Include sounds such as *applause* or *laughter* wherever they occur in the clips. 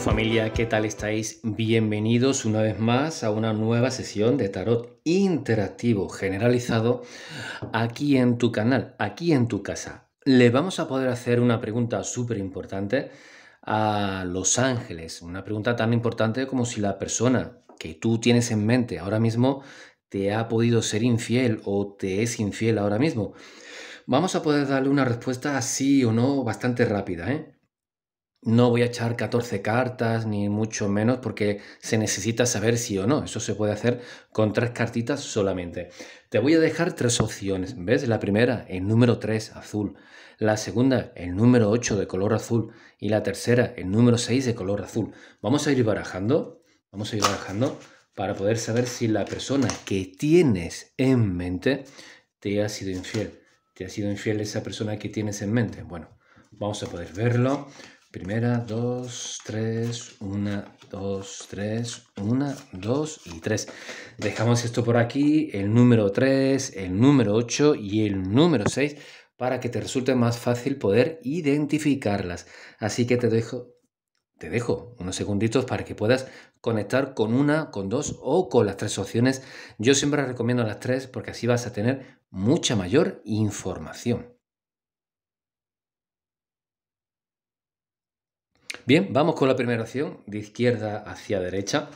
familia, ¿qué tal estáis? Bienvenidos una vez más a una nueva sesión de tarot interactivo generalizado aquí en tu canal, aquí en tu casa. Le vamos a poder hacer una pregunta súper importante a los ángeles, una pregunta tan importante como si la persona que tú tienes en mente ahora mismo te ha podido ser infiel o te es infiel ahora mismo. Vamos a poder darle una respuesta así o no bastante rápida, ¿eh? no voy a echar 14 cartas, ni mucho menos, porque se necesita saber si o no. Eso se puede hacer con tres cartitas solamente. Te voy a dejar tres opciones. ¿Ves? La primera, el número 3, azul. La segunda, el número 8 de color azul. Y la tercera, el número 6 de color azul. Vamos a ir barajando. Vamos a ir barajando para poder saber si la persona que tienes en mente te ha sido infiel. Te ha sido infiel esa persona que tienes en mente. Bueno, vamos a poder verlo. Primera, dos, tres, una, dos, tres, una, dos y tres. Dejamos esto por aquí, el número tres, el número ocho y el número seis para que te resulte más fácil poder identificarlas. Así que te dejo, te dejo unos segunditos para que puedas conectar con una, con dos o con las tres opciones. Yo siempre recomiendo las tres porque así vas a tener mucha mayor información. Bien, vamos con la primera opción, de izquierda hacia derecha.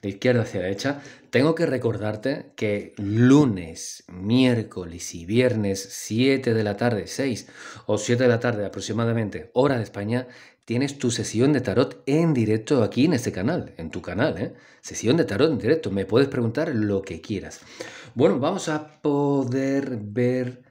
De izquierda hacia derecha. Tengo que recordarte que lunes, miércoles y viernes, 7 de la tarde, 6 o 7 de la tarde aproximadamente, hora de España, tienes tu sesión de tarot en directo aquí en este canal, en tu canal, ¿eh? Sesión de tarot en directo. Me puedes preguntar lo que quieras. Bueno, vamos a poder ver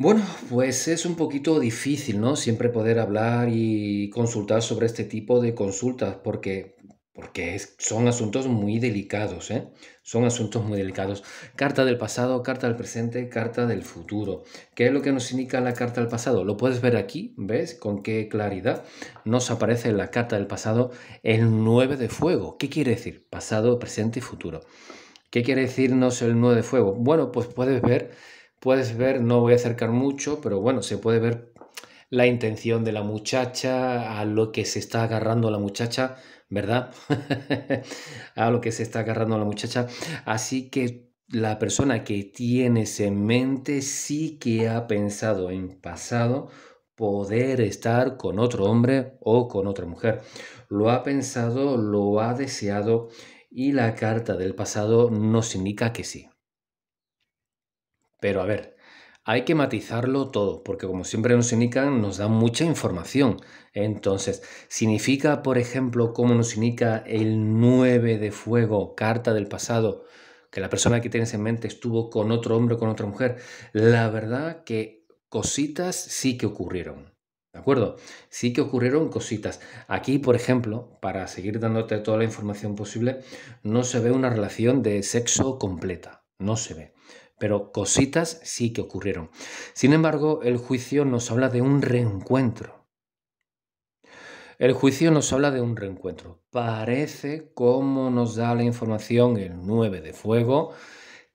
bueno, pues es un poquito difícil, ¿no? Siempre poder hablar y consultar sobre este tipo de consultas, porque, porque son asuntos muy delicados, ¿eh? Son asuntos muy delicados. Carta del pasado, carta del presente, carta del futuro. ¿Qué es lo que nos indica la carta del pasado? Lo puedes ver aquí, ¿ves? Con qué claridad nos aparece en la carta del pasado el 9 de fuego. ¿Qué quiere decir? Pasado, presente y futuro. ¿Qué quiere decirnos el 9 de fuego? Bueno, pues puedes ver Puedes ver, no voy a acercar mucho, pero bueno, se puede ver la intención de la muchacha, a lo que se está agarrando la muchacha, ¿verdad? *laughs* a lo que se está agarrando la muchacha. Así que la persona que tienes en mente sí que ha pensado en pasado poder estar con otro hombre o con otra mujer. Lo ha pensado, lo ha deseado y la carta del pasado nos indica que sí. Pero a ver, hay que matizarlo todo, porque como siempre nos indican, nos dan mucha información. Entonces, ¿significa, por ejemplo, como nos indica el 9 de fuego, carta del pasado, que la persona que tienes en mente estuvo con otro hombre o con otra mujer? La verdad que cositas sí que ocurrieron. ¿De acuerdo? Sí que ocurrieron cositas. Aquí, por ejemplo, para seguir dándote toda la información posible, no se ve una relación de sexo completa. No se ve pero cositas sí que ocurrieron. Sin embargo, el juicio nos habla de un reencuentro. El juicio nos habla de un reencuentro. Parece, como nos da la información el 9 de fuego,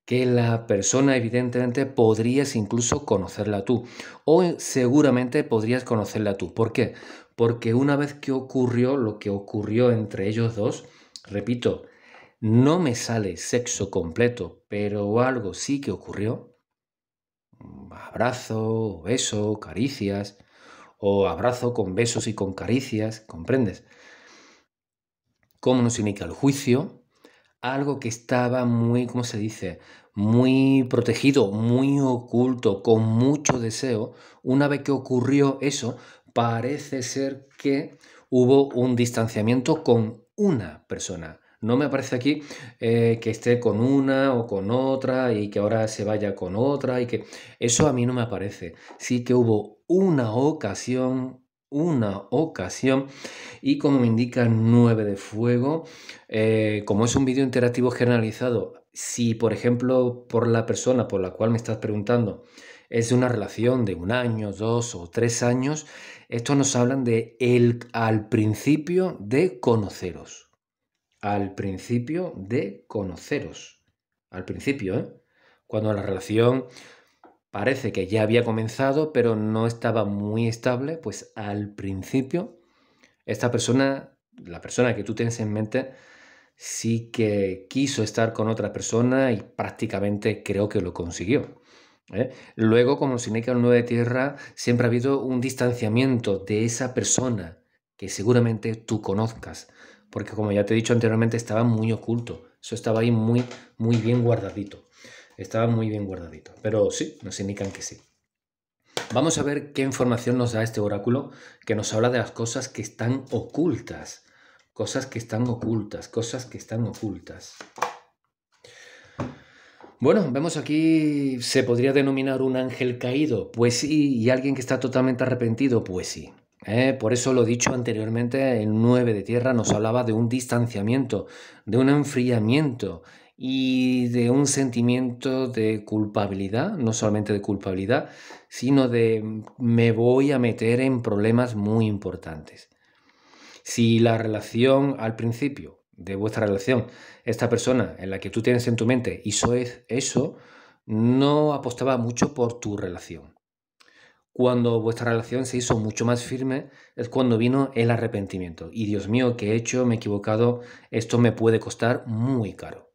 que la persona evidentemente podrías incluso conocerla tú. O seguramente podrías conocerla tú. ¿Por qué? Porque una vez que ocurrió lo que ocurrió entre ellos dos, repito, no me sale sexo completo, pero algo sí que ocurrió, abrazo, beso, caricias, o abrazo con besos y con caricias, ¿comprendes? ¿Cómo nos indica el juicio? Algo que estaba muy, ¿cómo se dice? Muy protegido, muy oculto, con mucho deseo. Una vez que ocurrió eso, parece ser que hubo un distanciamiento con una persona. No me aparece aquí eh, que esté con una o con otra y que ahora se vaya con otra y que eso a mí no me aparece. Sí que hubo una ocasión una ocasión y como me indica 9 de fuego, eh, como es un vídeo interactivo generalizado, si por ejemplo por la persona por la cual me estás preguntando es de una relación de un año, dos o tres años, estos nos hablan de el al principio de conoceros al principio de conoceros. Al principio, ¿eh? Cuando la relación parece que ya había comenzado, pero no estaba muy estable, pues al principio esta persona, la persona que tú tienes en mente, sí que quiso estar con otra persona y prácticamente creo que lo consiguió. ¿eh? Luego, como Sinek 9 de tierra, siempre ha habido un distanciamiento de esa persona que seguramente tú conozcas porque como ya te he dicho anteriormente, estaba muy oculto. Eso estaba ahí muy, muy bien guardadito. Estaba muy bien guardadito. Pero sí, nos indican que sí. Vamos a ver qué información nos da este oráculo que nos habla de las cosas que están ocultas. Cosas que están ocultas, cosas que están ocultas. Bueno, vemos aquí, ¿se podría denominar un ángel caído? Pues sí, y alguien que está totalmente arrepentido, pues sí. Eh, por eso lo dicho anteriormente, el 9 de tierra nos hablaba de un distanciamiento, de un enfriamiento y de un sentimiento de culpabilidad, no solamente de culpabilidad, sino de me voy a meter en problemas muy importantes. Si la relación al principio de vuestra relación, esta persona en la que tú tienes en tu mente y hizo eso, no apostaba mucho por tu relación cuando vuestra relación se hizo mucho más firme, es cuando vino el arrepentimiento. Y Dios mío, ¿qué he hecho? Me he equivocado, esto me puede costar muy caro.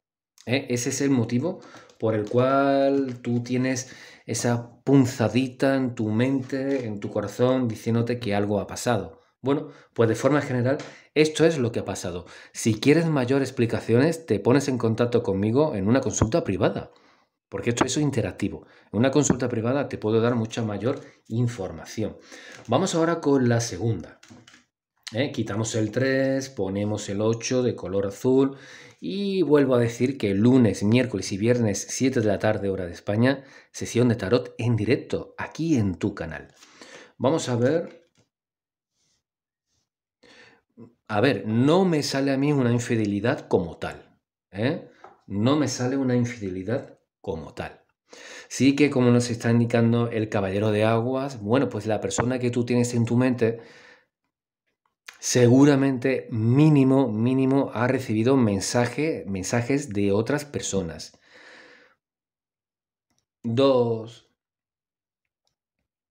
¿Eh? Ese es el motivo por el cual tú tienes esa punzadita en tu mente, en tu corazón, diciéndote que algo ha pasado. Bueno, pues de forma general, esto es lo que ha pasado. Si quieres mayor explicaciones, te pones en contacto conmigo en una consulta privada porque esto es interactivo. En una consulta privada te puedo dar mucha mayor información. Vamos ahora con la segunda. ¿eh? Quitamos el 3, ponemos el 8 de color azul y vuelvo a decir que lunes, miércoles y viernes 7 de la tarde hora de España, sesión de tarot en directo aquí en tu canal. Vamos a ver a ver, no me sale a mí una infidelidad como tal. ¿eh? No me sale una infidelidad como tal. Sí que como nos está indicando el caballero de aguas, bueno, pues la persona que tú tienes en tu mente seguramente mínimo, mínimo ha recibido mensajes de otras personas. Dos,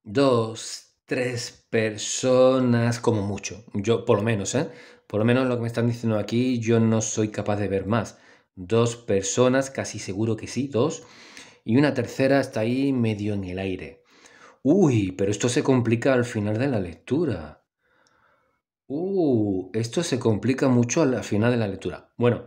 dos, tres personas como mucho. Yo, por lo menos, ¿eh? Por lo menos lo que me están diciendo aquí, yo no soy capaz de ver más. Dos personas, casi seguro que sí, dos. Y una tercera está ahí medio en el aire. Uy, pero esto se complica al final de la lectura. Uh, esto se complica mucho al final de la lectura. Bueno,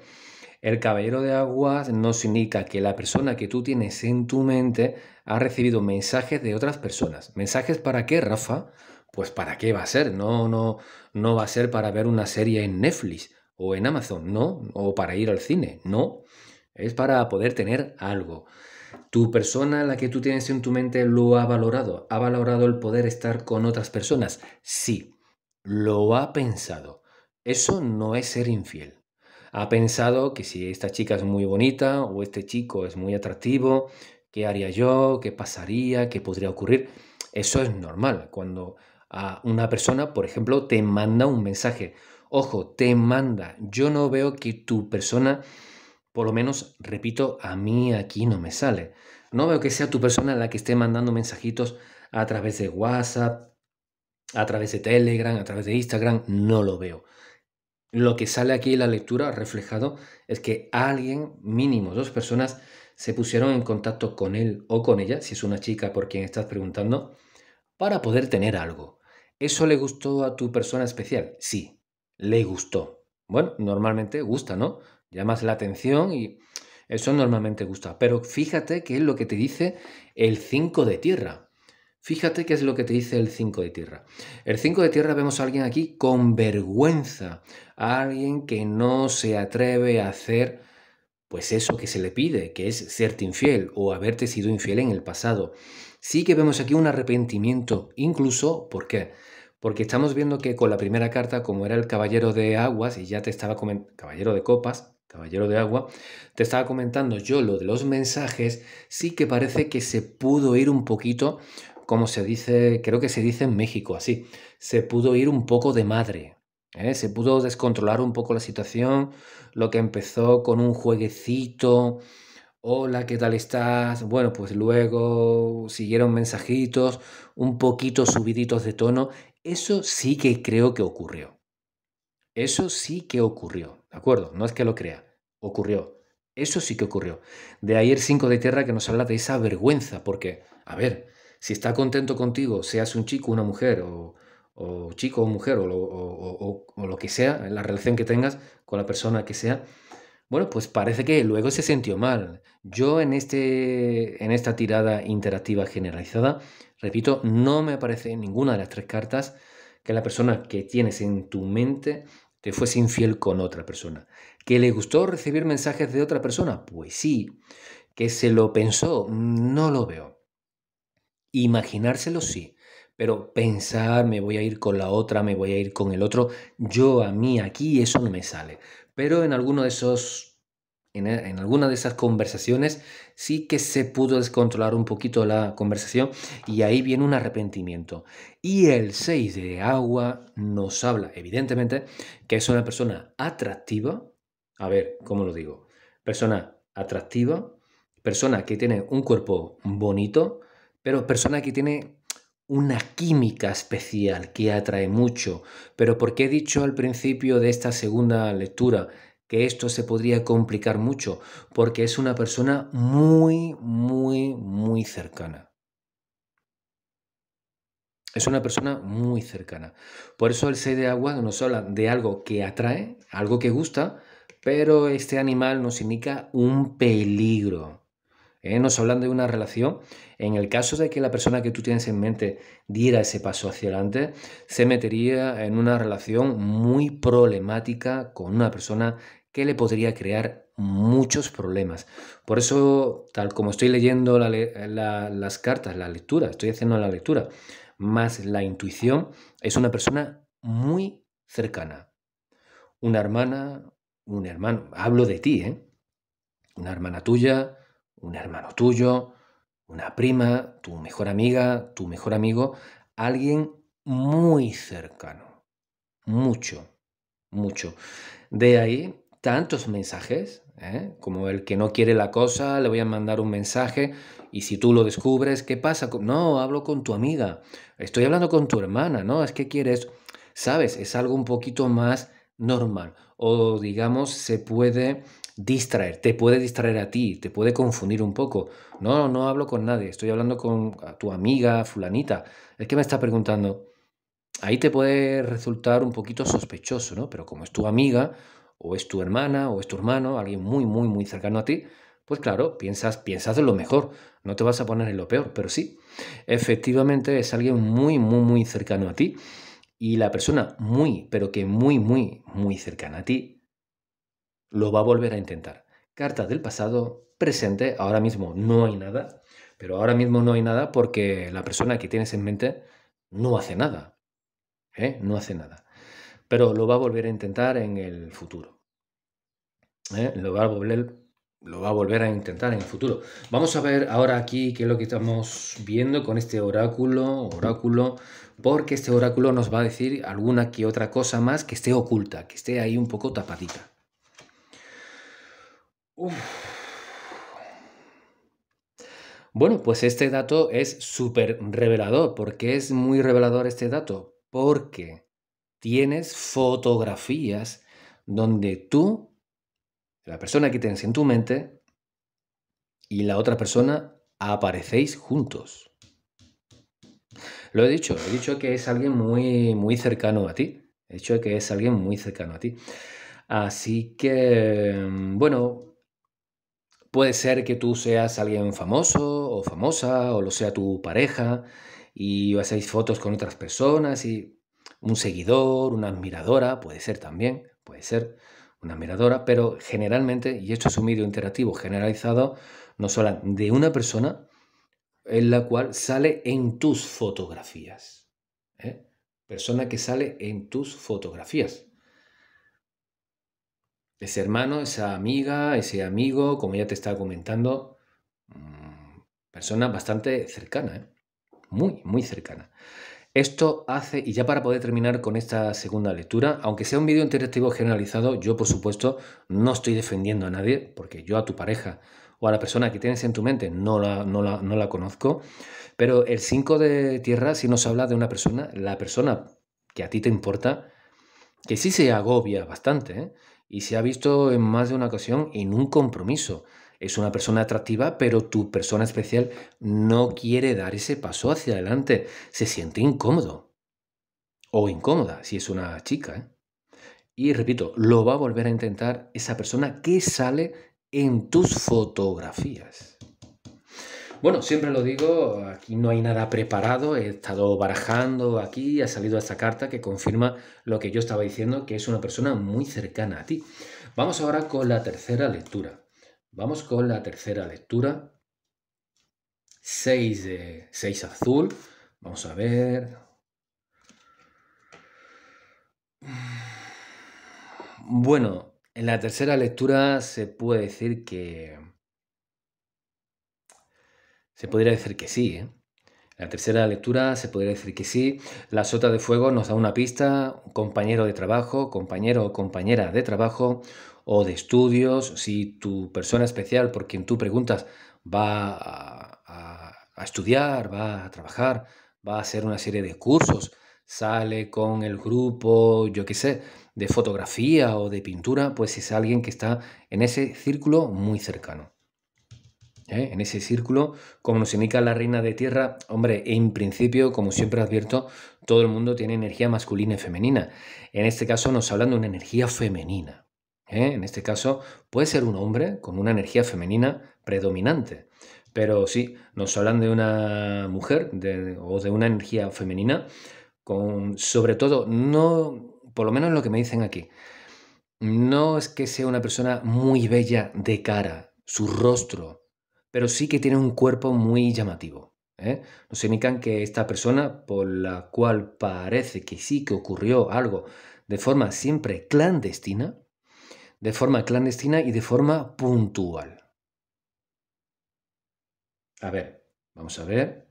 el caballero de aguas nos indica que la persona que tú tienes en tu mente ha recibido mensajes de otras personas. ¿Mensajes para qué, Rafa? Pues para qué va a ser. No, no, no va a ser para ver una serie en Netflix o en Amazon, no, o para ir al cine, no, es para poder tener algo. Tu persona, la que tú tienes en tu mente, lo ha valorado, ha valorado el poder estar con otras personas, sí, lo ha pensado. Eso no es ser infiel. Ha pensado que si esta chica es muy bonita o este chico es muy atractivo, ¿qué haría yo? ¿Qué pasaría? ¿Qué podría ocurrir? Eso es normal. Cuando a una persona, por ejemplo, te manda un mensaje, Ojo, te manda. Yo no veo que tu persona, por lo menos, repito, a mí aquí no me sale. No veo que sea tu persona la que esté mandando mensajitos a través de WhatsApp, a través de Telegram, a través de Instagram. No lo veo. Lo que sale aquí en la lectura reflejado es que alguien, mínimo dos personas, se pusieron en contacto con él o con ella, si es una chica por quien estás preguntando, para poder tener algo. ¿Eso le gustó a tu persona especial? Sí, le gustó. Bueno, normalmente gusta, ¿no? Llamas la atención y eso normalmente gusta. Pero fíjate qué es lo que te dice el 5 de tierra. Fíjate qué es lo que te dice el 5 de tierra. El 5 de tierra vemos a alguien aquí con vergüenza, alguien que no se atreve a hacer pues eso que se le pide, que es serte infiel o haberte sido infiel en el pasado. Sí que vemos aquí un arrepentimiento, incluso, ¿por qué? Porque estamos viendo que con la primera carta, como era el caballero de aguas, y ya te estaba comentando, caballero de copas, caballero de agua, te estaba comentando yo lo de los mensajes, sí que parece que se pudo ir un poquito, como se dice, creo que se dice en México, así, se pudo ir un poco de madre, ¿eh? Se pudo descontrolar un poco la situación, lo que empezó con un jueguecito, hola, ¿qué tal estás? Bueno, pues luego siguieron mensajitos, un poquito subiditos de tono eso sí que creo que ocurrió. Eso sí que ocurrió, ¿de acuerdo? No es que lo crea, ocurrió. Eso sí que ocurrió. De ahí el 5 de Tierra que nos habla de esa vergüenza, porque, a ver, si está contento contigo, seas un chico, una mujer, o, chico o mujer, o, lo que sea, la relación que tengas con la persona que sea, bueno, pues parece que luego se sintió mal. Yo en, este, en esta tirada interactiva generalizada, repito, no me aparece en ninguna de las tres cartas que la persona que tienes en tu mente te fuese infiel con otra persona. ¿Que le gustó recibir mensajes de otra persona? Pues sí. ¿Que se lo pensó? No lo veo. Imaginárselo sí. Pero pensar, me voy a ir con la otra, me voy a ir con el otro, yo a mí aquí eso no me sale pero en alguno de esos e, en, alguna de esas conversaciones sí que se pudo descontrolar un poquito la conversación y ahí viene un arrepentimiento. Y el 6 de agua nos habla, evidentemente, que es una persona atractiva. A ver, ¿cómo lo digo? Persona atractiva, persona que tiene un cuerpo bonito, pero persona que tiene una química especial que atrae mucho, pero porque he dicho al principio de esta segunda lectura que esto se podría complicar mucho, porque es una persona muy, muy, muy cercana. Es una persona muy cercana. Por eso el 6 de agua nos habla de algo que atrae, algo que gusta, pero este animal nos indica un peligro. ¿eh? Nos hablan de una relación en el caso de que la persona que tú tienes en mente diera ese paso hacia adelante, se metería en una relación muy problemática con una persona que le podría crear muchos problemas. Por eso, tal como estoy leyendo las cartas, la lectura, estoy haciendo la lectura, más la intuición, es una persona muy cercana. Una hermana, un hermano, hablo de ti, ¿eh? Una hermana tuya, un hermano tuyo, una prima, tu mejor amiga, tu mejor amigo, alguien muy cercano. Mucho, mucho. De ahí tantos mensajes, ¿eh? como el que no quiere la cosa, le voy a mandar un mensaje y si tú lo descubres, ¿qué pasa? No, hablo con tu amiga, estoy hablando con tu hermana, ¿no? Es que quieres, sabes, es algo un poquito más normal o digamos se puede distraer, te puede distraer a ti, te puede confundir un poco. No, no hablo con nadie, estoy hablando con tu amiga fulanita. Es que me está preguntando. Ahí te puede resultar un poquito sospechoso, ¿no? Pero como es tu amiga, o es tu hermana, o es tu hermano, alguien muy, muy, muy cercano a ti, pues claro, piensas, piensas en lo mejor, no te vas a poner en lo peor, pero sí, efectivamente es alguien muy, muy, muy cercano a ti. Y la persona muy, pero que muy, muy, muy cercana a ti, lo va a volver a intentar. Carta del pasado, presente, ahora mismo no hay nada, pero ahora mismo no hay nada porque la persona que tienes en mente no hace nada. ¿eh? No hace nada. Pero lo va a volver a intentar en el futuro. ¿eh? Lo, va a volver, lo va a volver a intentar en el futuro. Vamos a ver ahora aquí qué es lo que estamos viendo con este oráculo, oráculo, porque este oráculo nos va a decir alguna que otra cosa más que esté oculta, que esté ahí un poco tapadita. Bueno, pues este dato es súper revelador. ¿Por qué es muy revelador este dato? Porque tienes fotografías donde tú, la persona que tienes en tu mente y la otra persona aparecéis juntos. Lo he dicho, he dicho que es alguien muy, muy cercano a ti. He dicho que es alguien muy cercano a ti. Así que, mm, bueno, Puede ser que tú seas alguien famoso o famosa, o lo sea tu pareja, y hacéis fotos con otras personas, y un seguidor, una admiradora, puede ser también, puede ser una admiradora, pero generalmente, y esto es un medio interactivo generalizado, nos hablan de una persona en la cual sale en tus fotografías. ¿eh? Persona que sale en tus fotografías ese hermano, esa amiga, ese amigo, como ya te estaba comentando, mm, persona bastante cercana, ¿eh? muy, muy cercana. Esto hace, y ya para poder terminar con esta segunda lectura, aunque sea un vídeo interactivo generalizado, yo por supuesto no estoy defendiendo a nadie, porque yo a tu pareja o a la persona que tienes en tu mente no la, no la, no la conozco, pero el 5 de tierra si nos habla de una persona, la persona que a ti te importa, que sí se agobia bastante, ¿eh? y se ha visto en más de una ocasión en un compromiso. Es una persona atractiva, pero tu persona especial no quiere dar ese paso hacia adelante, se siente incómodo o incómoda si es una chica. ¿eh? Y repito, lo va a volver a intentar esa persona que sale en tus fotografías. Bueno, siempre lo digo, aquí no hay nada preparado, he estado barajando aquí, ha salido esta carta que confirma lo que yo estaba diciendo, que es una persona muy cercana a ti. Vamos ahora con la tercera lectura. Vamos con la tercera lectura. 6 de 6 azul. Vamos a ver. Bueno, en la tercera lectura se puede decir que se podría decir que sí. ¿eh? La tercera lectura se podría decir que sí. La sota de fuego nos da una pista, compañero de trabajo, compañero o compañera de trabajo o de estudios, si tu persona especial por quien tú preguntas va a estudiar, va a trabajar, va a hacer una serie de cursos, sale con el grupo, yo qué sé, de fotografía o de pintura, pues es alguien que está en ese círculo muy cercano. ¿eh? en ese círculo, como nos indica la reina de tierra, hombre, en principio, como siempre advierto, todo el mundo tiene energía masculina y femenina. En este caso nos hablan de una energía femenina. ¿eh? En este caso puede ser un hombre con una energía femenina predominante. Pero sí, nos hablan de una mujer o de una energía femenina con, sobre todo, no, por lo menos lo que me dicen aquí, no es que sea una persona muy bella de cara, su rostro, pero sí que tiene un cuerpo muy llamativo. ¿eh? Nos indican que esta persona, por la cual parece que sí que ocurrió algo de forma siempre clandestina, de forma clandestina y de forma puntual. A ver, vamos a ver.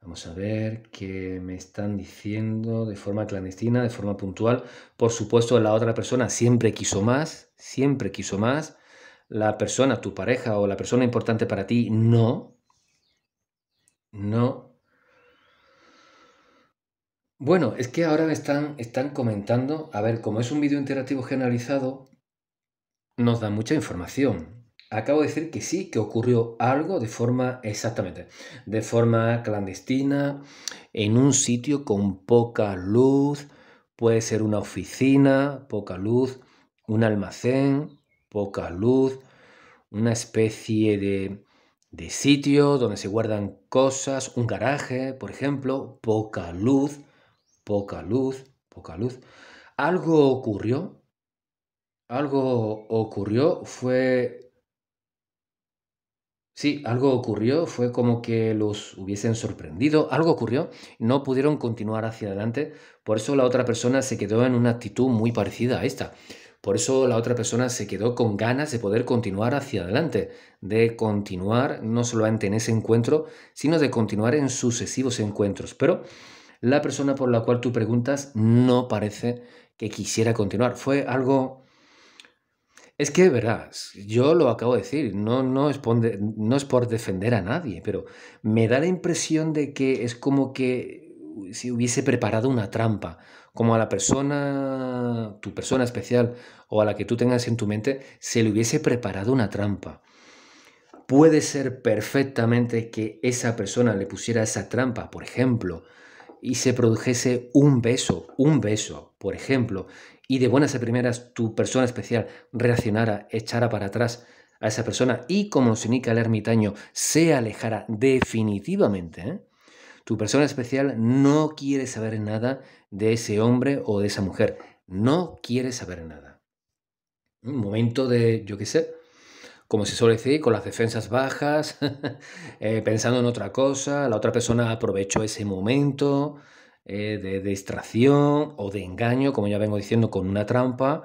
Vamos a ver qué me están diciendo de forma clandestina, de forma puntual. Por supuesto, la otra persona siempre quiso más, siempre quiso más la persona, tu pareja o la persona importante para ti, no. No. Bueno, es que ahora me están, están comentando, a ver, como es un vídeo interactivo generalizado, nos da mucha información. Acabo de decir que sí, que ocurrió algo de forma, exactamente, de forma clandestina, en un sitio con poca luz, puede ser una oficina, poca luz, un almacén, poca luz, una especie de, sitio donde se guardan cosas, un garaje, por ejemplo, poca luz, poca luz, poca luz. Algo ocurrió, algo ocurrió, fue... Sí, algo ocurrió, fue como que los hubiesen sorprendido, algo ocurrió, no pudieron continuar hacia adelante, por eso la otra persona se quedó en una actitud muy parecida a esta. Por eso la otra persona se quedó con ganas de poder continuar hacia adelante, de continuar no solamente en ese encuentro, sino de continuar en sucesivos encuentros. Pero la persona por la cual tú preguntas no parece que quisiera continuar. Fue algo... Es que verás, yo lo acabo de decir, no, no es por defender a nadie, pero me da la impresión de que es como que si hubiese preparado una trampa, como a la persona, tu persona especial o a la que tú tengas en tu mente, se le hubiese preparado una trampa. Puede ser perfectamente que esa persona le pusiera esa trampa, por ejemplo, y se produjese un beso, un beso, por ejemplo, y de buenas a primeras tu persona especial reaccionara, echara para atrás a esa persona y como Sinica el ermitaño se alejara definitivamente, ¿eh? Tu persona especial no quiere saber nada de ese hombre o de esa mujer. No quiere saber nada. Un momento de, yo qué sé, como se suele decir, con las defensas bajas, *laughs* eh, pensando en otra cosa, la otra persona aprovechó ese momento eh, de distracción o de engaño, como ya vengo diciendo, con una trampa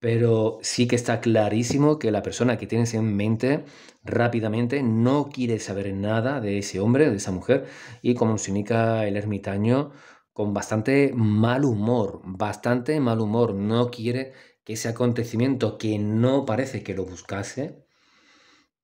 pero sí que está clarísimo que la persona que tienes en mente rápidamente no quiere saber nada de ese hombre, de esa mujer, y como se indica el ermitaño, con bastante mal humor, bastante mal humor, no quiere que ese acontecimiento que no parece que lo buscase,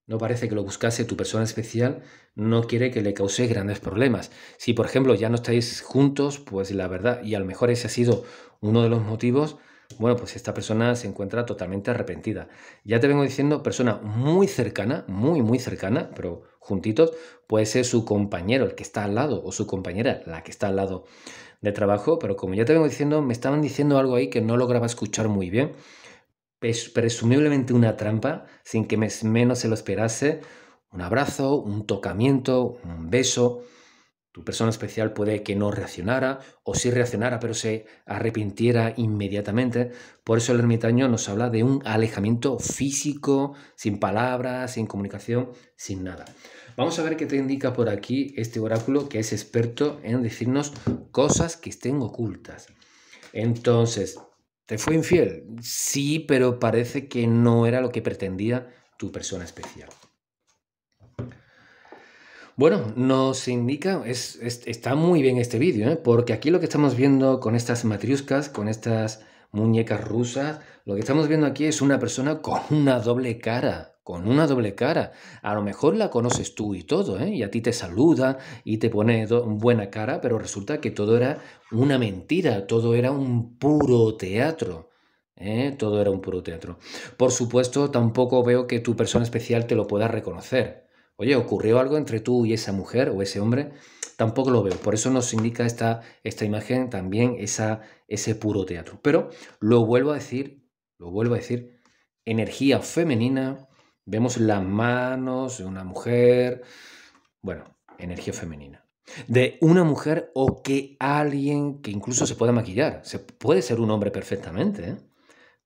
no parece que lo buscase tu persona especial, no quiere que le cause grandes problemas. Si por ejemplo ya no estáis juntos, pues la verdad, y a lo mejor ese ha sido uno de los motivos, bueno, pues esta persona se encuentra totalmente arrepentida. Ya te vengo diciendo, persona muy cercana, muy, muy cercana, pero juntitos, puede ser su compañero, el que está al lado, o su compañera, la que está al lado de trabajo, pero como ya te vengo diciendo, me estaban diciendo algo ahí que no lograba escuchar muy bien, presumiblemente una trampa, sin que menos se lo esperase, un abrazo, un tocamiento, un beso, tu persona especial puede que no reaccionara o sí reaccionara pero se arrepintiera inmediatamente. Por eso el ermitaño nos habla de un alejamiento físico, sin palabras, sin comunicación, sin nada. Vamos a ver qué te indica por aquí este oráculo que es experto en decirnos cosas que estén ocultas. Entonces, ¿te fue infiel? Sí, pero parece que no era lo que pretendía tu persona especial. Bueno, nos indica, es, está muy bien este vídeo, ¿eh? porque aquí lo que estamos viendo con estas matriuscas, con estas muñecas rusas, lo que estamos viendo aquí es una persona con una doble cara, con una doble cara. A lo mejor la conoces tú y todo, ¿eh? y a ti te saluda y te pone buena cara, pero resulta que todo era una mentira, todo era un puro teatro. ¿eh? Todo era un puro teatro. Por supuesto, tampoco veo que tu persona especial te lo pueda reconocer oye, ocurrió algo entre tú y esa mujer o ese hombre, tampoco lo veo. Por eso nos indica esta, esta imagen también esa, ese puro teatro. Pero lo vuelvo a decir, lo vuelvo a decir, energía femenina, vemos las manos de una mujer, bueno, energía femenina. De una mujer o que alguien que incluso se pueda maquillar. Se puede ser un hombre perfectamente. ¿eh?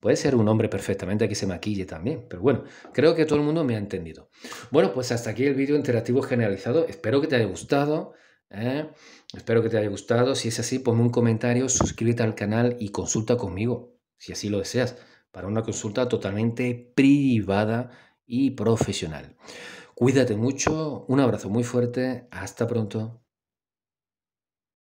Puede ser un hombre perfectamente que se maquille también, pero bueno, creo que todo el mundo me ha entendido. Bueno, pues hasta aquí el vídeo interactivo generalizado. Espero que te haya gustado. ¿eh? Espero que te haya gustado. Si es así, ponme un comentario, suscríbete al canal y consulta conmigo, si así lo deseas, para una consulta totalmente privada y profesional. Cuídate mucho, un abrazo muy fuerte, hasta pronto.